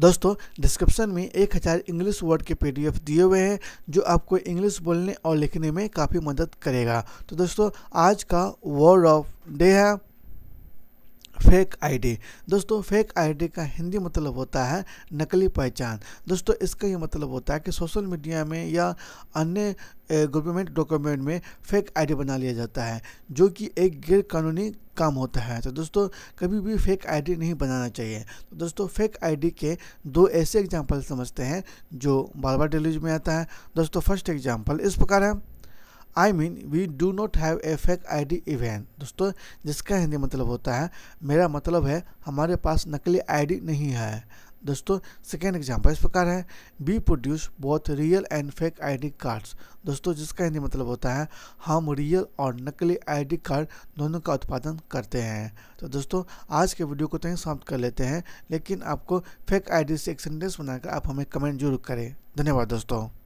दोस्तों डिस्क्रिप्शन में एक हज़ार इंग्लिश वर्ड के पीडीएफ दिए हुए हैं जो आपको इंग्लिश बोलने और लिखने में काफ़ी मदद करेगा तो दोस्तों आज का वर्ड ऑफ डे है फेक आईडी दोस्तों फेक आईडी का हिंदी मतलब होता है नकली पहचान दोस्तों इसका ये मतलब होता है कि सोशल मीडिया में या अन्य गवर्नमेंट डॉक्यूमेंट में फेक आईडी बना लिया जाता है जो कि एक गैर कानूनी काम होता है तो दोस्तों कभी भी फेक आईडी नहीं बनाना चाहिए तो दोस्तों फेक आईडी के दो ऐसे एग्जाम्पल समझते हैं जो बार बार डेलीज में आता है दोस्तों फर्स्ट एग्जाम्पल इस प्रकार है I mean we do not have a fake I D event दोस्तों जिसका हिंदी मतलब होता है मेरा मतलब है हमारे पास नकली आई डी नहीं है दोस्तों सेकेंड एग्जाम्पल इस प्रकार है बी प्रोड्यूस बहुत real and fake ID cards दोस्तों जिसका हिंदी मतलब होता है हम रियल और नकली आईडी कार्ड दोनों का उत्पादन करते हैं तो दोस्तों आज के वीडियो को तो ही समाप्त कर लेते हैं लेकिन आपको फेक आईडी से एक सेंटेंस बनाकर आप हमें कमेंट जरूर करें धन्यवाद दोस्तों